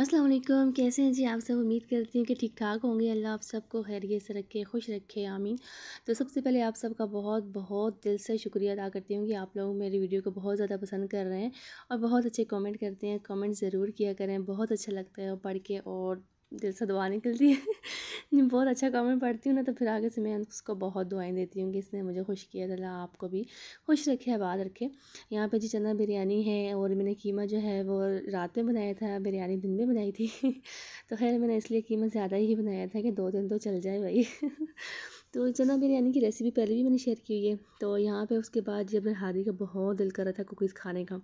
अस्सलाम वालेकुम कैसे हैं जी आप सब उम्मीद करती हूँ कि ठीक ठाक होंगे अल्लाह आप सबको खैरियत से रखे खुश रखे आमीन तो सबसे पहले आप सबका बहुत बहुत दिल से शुक्रिया अदा करती हूँ कि आप लोग मेरी वीडियो को बहुत ज़्यादा पसंद कर रहे हैं और बहुत अच्छे कमेंट करते हैं कमेंट ज़रूर किया करें बहुत अच्छा लगता है पढ़ के और दिल से दुआ निकलती है बहुत अच्छा कमेंट पढ़ती हूँ ना तो फिर आगे से मैं उसको बहुत दुआएं देती हूँ कि इसने मुझे खुश किया था आपको भी खुश रखे आबाद रखे यहाँ पे जी चना बिरयानी है और मैंने कीमा जो है वो रात में बनाया था बिरयानी दिन में बनाई थी तो खैर मैंने इसलिए कीमा ज़्यादा ही बनाया था कि दो दिन तो चल जाए भाई तो चना बिरयानी की रेसिपी पहले भी मैंने शेयर की हुई है तो यहाँ पर उसके बाद जब हादी का बहुत दिल कर रहा था कुकीज़ खाने का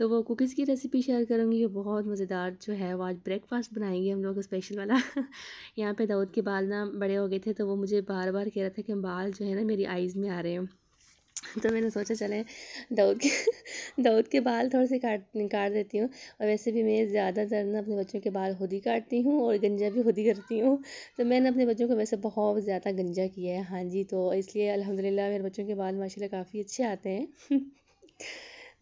तो वो कुकीज़ की रेसिपी शेयर करूँगी बहुत मज़ेदार जो है वो आज ब्रेकफास्ट बनाएंगे हम लोग स्पेशल वाला यहाँ पे दाऊद के बाल ना बड़े हो गए थे तो वो मुझे बार बार कह रहा था कि बाल जो है ना मेरी आइज़ में आ रहे हैं तो मैंने सोचा चले दाऊद के दाऊद के बाल थोड़े से काट काट देती हूँ और वैसे भी मैं ज़्यादातर ना अपने बच्चों के बाल खुद ही काटती हूँ और गंजा भी खुद ही करती हूँ तो मैंने अपने बच्चों को वैसे बहुत ज़्यादा गंजा किया है हाँ जी तो इसलिए अल्हम्दुलिल्लाह मेरे बच्चों के बाल माशाल्लाह काफ़ी अच्छे आते हैं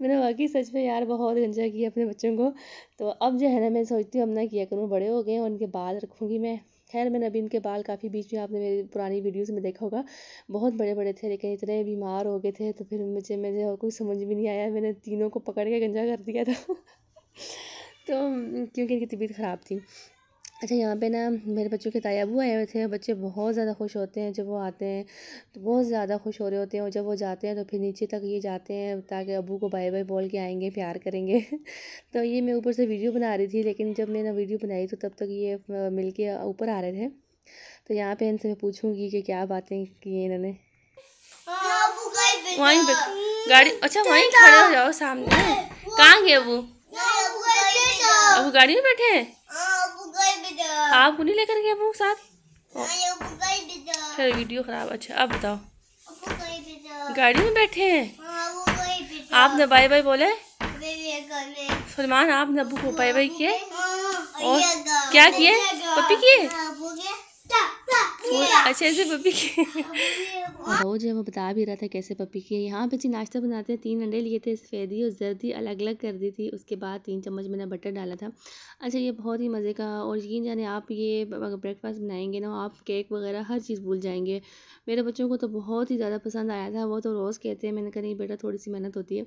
मैंने वाकई सच में यार बहुत गंजा किया अपने बच्चों को तो अब जो है ना मैं सोचती हूँ अब ना किया करूँ बड़े हो गए हैं उनके बाल रखूँगी मैं खैर मैंने अभी इनके बाल काफ़ी बीच में आपने मेरी पुरानी वीडियोस में देखा होगा बहुत बड़े बड़े थे लेकिन इतने बीमार हो गए थे तो फिर मुझे मुझे और कुछ समझ भी नहीं आया मैंने तीनों को पकड़ के गंजा कर दिया था तो क्योंकि इनकी तबीयत ख़राब थी अच्छा यहाँ पे ना मेरे बच्चों के ताया अबू आए हुए थे बच्चे बहुत ज़्यादा खुश होते हैं जब वो आते हैं तो बहुत ज़्यादा खुश हो रहे होते हैं और जब वो जाते हैं तो फिर नीचे तक ये जाते हैं ताकि अबू को बाय बाय बोल के आएंगे प्यार करेंगे तो ये मैं ऊपर से वीडियो बना रही थी लेकिन जब मैंने वीडियो बनाई तो तब तक ये मिल के ऊपर आ रहे थे तो यहाँ पर इनसे मैं पूछूँगी कि क्या बातें की इन्होंने वहीं गाड़ी अच्छा वहीं खड़े हो जाओ सामने कहाँ गए अबू अबू गाड़ी में बैठे हैं हाँ। आपको नहीं लेकर गया अबू साथ फिर हाँ, वीडियो खराब अच्छा अब बताओ गाड़ी में बैठे हैं हाँ, आपने बाय बाय बोले सलमान आपने अबू को बाय बाय किए और क्या किए पप्पी किए वो अच्छे से पपी के और वो जो वो बता भी रहा था कैसे पपी के यहाँ पे जी नाश्ता बनाते हैं तीन अंडे लिए थे सफ़ेदी और जर्दी अलग अलग कर दी थी उसके बाद तीन चम्मच मैंने बटर डाला था अच्छा ये बहुत ही मज़े का और यकीन जाने आप ये अगर ब्रेकफास्ट बनाएंगे ना आप केक वगैरह हर चीज़ भूल जाएंगे मेरे बच्चों को तो बहुत ही ज़्यादा पसंद आया था वो तो रोज़ कहते हैं मैंने कहा नहीं बेटा थोड़ी सी मेहनत होती है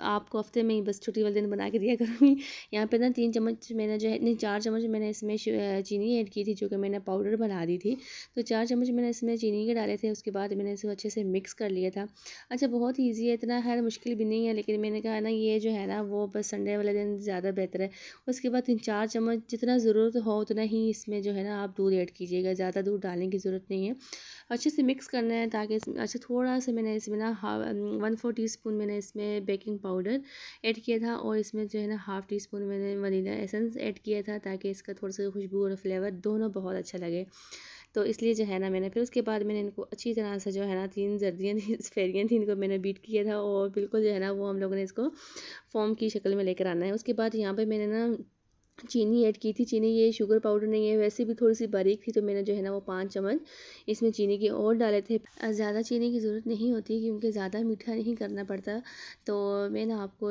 आपको हफ्ते में ही बस छुट्टी वाले दिन बना के दिया करूँगी यहाँ पे ना तीन चम्मच मैंने जो है नहीं चार चम्मच मैंने इसमें चीनी ऐड की थी जो कि मैंने पाउडर बना दी थी तो चार चम्मच मैंने इसमें चीनी के डाले थे उसके बाद मैंने इसको अच्छे से मिक्स कर लिया था अच्छा बहुत ईजी है इतना हर मुश्किल भी नहीं है लेकिन मैंने कहा ना ये जो है ना वो बस संडे वाले दिन ज़्यादा बेहतर है उसके बाद तीन चार चम्मच जितना ज़रूरत हो उतना ही इसमें जो है ना आप दूध ऐड कीजिएगा ज़्यादा दूध डालने की ज़रूरत नहीं है अच्छे से मिक्स करना है ताकि अच्छा थोड़ा सा मैंने इसमें ना वन फोर टी स्पून मैंने इसमें बेकिंग पाउडर ऐड किया था और इसमें जो है ना हाफ़ टी स्पून मैंने वनीला एसेंस ऐड किया था ताकि इसका थोड़ा सा खुशबू और फ्लेवर दोनों बहुत अच्छा लगे तो इसलिए जो है ना मैंने फिर उसके बाद मैंने इनको अच्छी तरह से जो है ना तीन जर्दियाँ थी फेरियाँ थी इनको मैंने बीट किया था और बिल्कुल जो है ना वो हम लोगों ने इसको फॉर्म की शक्ल में लेकर आना है उसके बाद यहाँ पर मैंने ना चीनी ऐड की थी चीनी ये शुगर पाउडर नहीं है वैसे भी थोड़ी सी बारीक थी तो मैंने जो है ना वो पाँच चम्मच इसमें चीनी के और डाले थे ज़्यादा चीनी की ज़रूरत नहीं होती क्योंकि ज़्यादा मीठा नहीं करना पड़ता तो मैंने आपको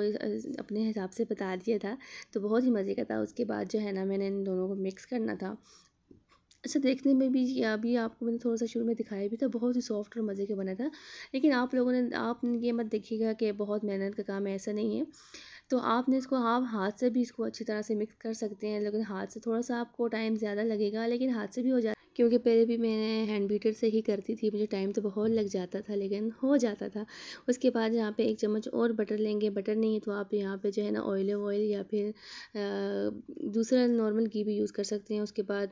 अपने हिसाब से बता दिया था तो बहुत ही मज़े का था उसके बाद जो है ना मैंने इन दोनों को मिक्स करना था अच्छा देखने में भी अभी आपको मैंने थोड़ा सा शुरू में दिखाया भी था बहुत ही सॉफ्ट और मज़े के बना था लेकिन आप लोगों ने आप ये मत देखिएगा कि बहुत मेहनत का काम है ऐसा नहीं है तो आपने इसको आप हाथ से भी इसको अच्छी तरह से मिक्स कर सकते हैं लेकिन हाथ से थोड़ा सा आपको टाइम ज़्यादा लगेगा लेकिन हाथ से भी हो जाए क्योंकि पहले भी मैं हैंड बीटर से ही करती थी मुझे टाइम तो बहुत लग जाता था लेकिन हो जाता था उसके बाद यहाँ पे एक चम्मच और बटर लेंगे बटर नहीं है तो आप यहाँ पे जो है ना ऑयल ऑयल या फिर दूसरा नॉर्मल घी भी यूज़ कर सकते हैं उसके बाद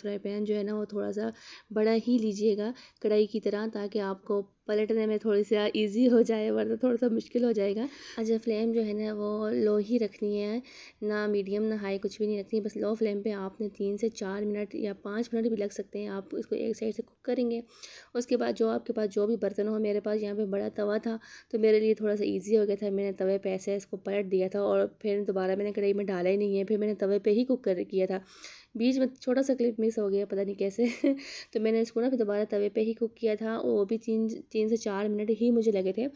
फ्राई पैन जो है ना वो थोड़ा सा बड़ा ही लीजिएगा कढ़ाई की तरह ताकि आपको पलटने में थोड़ी सा इजी हो जाए वरना थोड़ा सा मुश्किल हो जाएगा अच्छा फ्लेम जो है ना वो लो ही रखनी है ना मीडियम ना हाई कुछ भी नहीं रखनी बस लो फ्लेम पे आपने तीन से चार मिनट या पाँच मिनट भी लग सकते सकते हैं आप इसको एक साइड से कुक करेंगे उसके बाद जो आपके पास जो भी बर्तन हो मेरे पास यहाँ पे बड़ा तवा था तो मेरे लिए थोड़ा सा ईजी हो गया था मैंने तवे पे ऐसे इसको पलट दिया था और फिर दोबारा मैंने कढ़ाई में डाला ही नहीं है फिर मैंने तवे पर ही कुक कर किया था बीच में छोटा सा क्लिप मिस हो गया पता नहीं कैसे तो मैंने इसको ना दोबारा तवे पे ही कुक किया था वो भी तीन तीन से चार मिनट ही मुझे लगे थे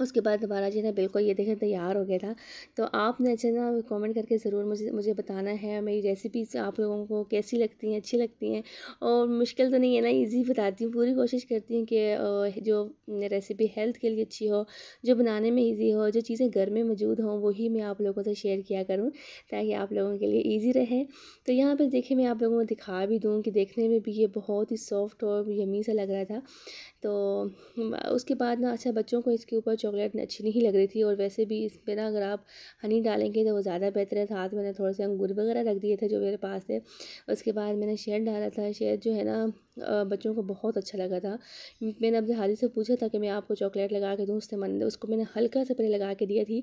उसके बाद दोबारा जो है बिल्कुल ये देखें तैयार हो गया था तो आपने अच्छा ना कमेंट करके ज़रूर मुझे मुझे बताना है मेरी रेसिपीज आप लोगों को कैसी लगती हैं अच्छी लगती हैं और मुश्किल तो नहीं है ना इजी बताती हूँ पूरी कोशिश करती हूँ कि जो रेसिपी हेल्थ के लिए अच्छी हो जो बनाने में ईजी हो जो चीज़ें घर में मौजूद हों वही मैं आप लोगों से शेयर किया करूँ ताकि आप लोगों के लिए ईजी रहे तो यहाँ पर देखिए मैं आप लोगों को दिखा भी दूँ कि देखने में भी ये बहुत ही सॉफ्ट और यमी सा लग रहा था तो उसके बाद ना अच्छा बच्चों को इसके ऊपर चॉकलेट अच्छी नहीं लग रही थी और वैसे भी इस पर ना अगर आप हनी डालेंगे तो वो ज़्यादा बेहतर है साथ मैंने थोड़े से अंगूर वगैरह रख दिए थे जो मेरे पास थे उसके बाद मैंने शहद डाला था शहद जो है ना बच्चों को बहुत अच्छा लगा था मैंने अपने हाली से पूछा था कि मैं आपको चॉकलेट लगा के दूँ उसने मन उसको मैंने हल्का सा पहले लगा के दिया थी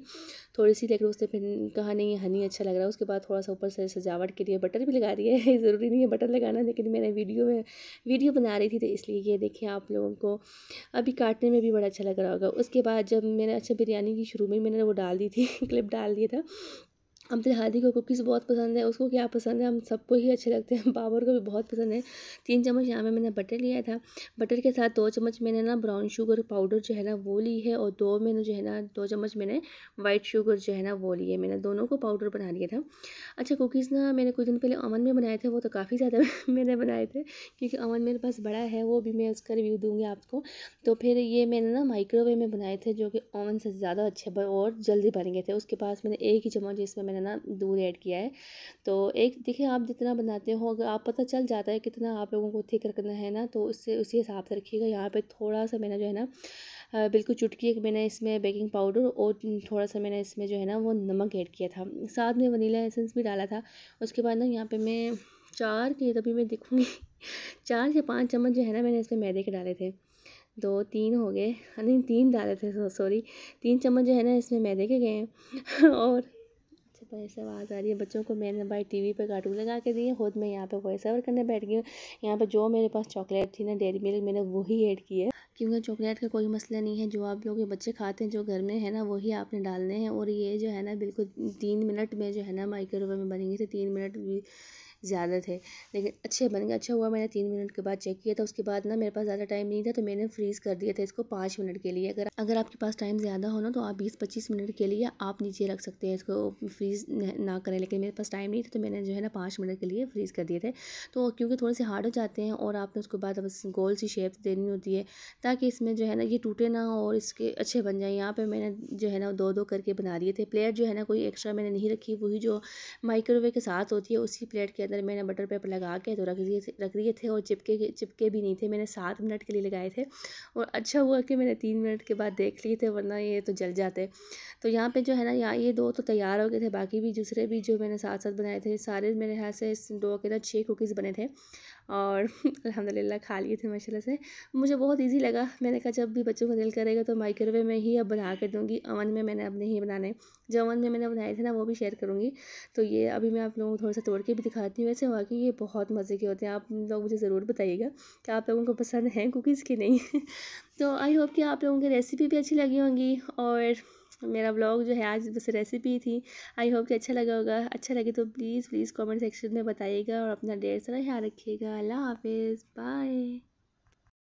थोड़ी सी लेकिन उसने फिर कहा नहीं हनी अच्छा लग रहा है उसके बाद थोड़ा सा ऊपर से सजावट के लिए बटर भी लगा दिया है ज़रूरी नहीं है बटर लगाना लेकिन मैंने वीडियो में वीडियो बना रही थी तो इसलिए ये देखें आप लोगों को अभी काटने में भी बड़ा अच्छा लग रहा होगा उसके बाद जब मैंने अच्छा बिरयानी की शुरू में मैंने वो डाल दी थी क्लिप डाल दिया था हम तेरे हल्दी को कुकीज़ बहुत पसंद है उसको क्या पसंद है हम सबको ही अच्छे लगते हैं बाबर को भी बहुत पसंद है तीन चम्मच यहाँ में मैंने बटर लिया था बटर के साथ दो चम्मच मैंने ना ब्राउन शुगर पाउडर जो है ना वो ली है और दो मैंने जो है ना दो चम्मच मैंने वाइट शुगर जो है ना वो है मैंने दोनों को पाउडर बना लिया था अच्छा कुकीज़ ना मैंने कुछ दिन पहले अमन में बनाए थे वो तो काफ़ी ज़्यादा मैंने बनाए थे क्योंकि अमन मेरे पास बड़ा है वो भी मैं उसका रिव्यू दूँगी आपको तो फिर ये मैंने ना माइक्रोवेव में बनाए थे जो कि ओवन से ज़्यादा अच्छे और जल्दी बन गए थे उसके पास मैंने एक ही चम्मच जिसमें मैंने ना दूध ऐड किया है तो एक देखिए आप जितना बनाते हो अगर आप पता चल जाता है कितना आप लोगों को थिक रखना है ना तो उससे उसी हिसाब से रखिएगा यहाँ पे थोड़ा सा मैंने जो है ना बिल्कुल चुटकी एक मैंने इसमें बेकिंग पाउडर और थोड़ा सा मैंने इसमें जो है ना वो नमक ऐड किया था साथ में वनीला एसेंस भी डाला था उसके बाद ना यहाँ पर मैं चार के तभी मैं देखूँगी चार से पाँच चम्मच जो है ना मैंने इसमें मैदे के डाले थे दो तीन हो गए नहीं तीन डाले थे सॉरी तीन चम्मच जो है ना इसमें मैदे के गए और वॉइस आवाज़ आ रही है बच्चों को मैंने भाई टी वी पर कार्टून लगा के दिए खुद मैं यहाँ पे वॉइस ओवर करने बैठ गई हूँ यहाँ पर जो मेरे पास चॉकलेट थी ना डेरी मिल्क मैंने वही ऐड की है क्योंकि चॉकलेट का कोई मसला नहीं है जो आप लोग ये बच्चे खाते हैं जो घर में है ना वही आपने डालने हैं और ये जो है ना बिल्कुल तीन मिनट में जो है ना माइक्रोवेव में बनेंगे तो तीन मिनट ज़्यादा थे लेकिन अच्छे बन गए अच्छा हुआ मैंने तीन मिनट के बाद चेक किया था उसके बाद ना मेरे पास ज़्यादा टाइम नहीं था तो मैंने फ्रीज़ कर दिया था इसको पाँच मिनट के लिए अगर अगर आपके पास टाइम ज़्यादा हो ना तो आप बीस पच्चीस मिनट के लिए आप नीचे रख सकते हैं इसको फ्रीज़ ना करें लेकिन मेरे पास टाइम नहीं था तो मैंने जो है ना पाँच मिनट के लिए फ्रीज़ कर दिए थे तो क्योंकि थोड़े से हार्ड हो जाते हैं और आपने उसके बाद बस गोल सी शेप देनी होती है ताकि इसमें जो है ना ये टूटे ना और इसके अच्छे बन जाए यहाँ पर मैंने जो है ना दो दो करके बना दिए थे प्लेट जो है ना कोई एक्स्ट्रा मैंने नहीं रखी वही जो माइक्रोवेव के साथ होती है उसी प्लेट के अंदर मैंने बटर पेपर लगा के तो रख दिए थे रख दिए थे और चिपके चिपके भी नहीं थे मैंने सात मिनट के लिए लगाए थे और अच्छा हुआ कि मैंने तीन मिनट के बाद देख लिए थे वरना ये तो जल जाते तो यहाँ पर जो है ना यहाँ ये दो तो तैयार हो गए थे बाकी भी दूसरे भी जो मैंने साथ साथ बनाए थे सारे मेरे यहाँ से दो के ना छः कुकीज़ बने थे और अल्हम्दुलिल्लाह खा लिए थे माशाल्लाह से मुझे बहुत ईज़ी लगा मैंने कहा जब भी बच्चों का दिल करेगा तो माइक्रोवेव में ही अब बना कर दूँगी अवन में मैंने अब नहीं बनाने जो अवन में मैंने बनाए थे ना वो भी शेयर करूँगी तो ये अभी मैं आप लोगों को थोड़ा सा तोड़ के भी दिखाती हूँ वैसे वाकई ये बहुत मज़े के होते हैं आप लोग मुझे ज़रूर बताइएगा कि आप लोगों को पसंद हैं कुकीज़ की नहीं तो आई होप कि आप लोगों की रेसिपी भी अच्छी लगी होंगी और मेरा ब्लॉग जो है आज बस रेसिपी थी आई होप कि अच्छा लगा होगा अच्छा लगे तो प्लीज़ प्लीज़ कमेंट सेक्शन में बताइएगा और अपना ढेर सारा ख्याल रखिएगा अल्लाह हाफिज़ बाय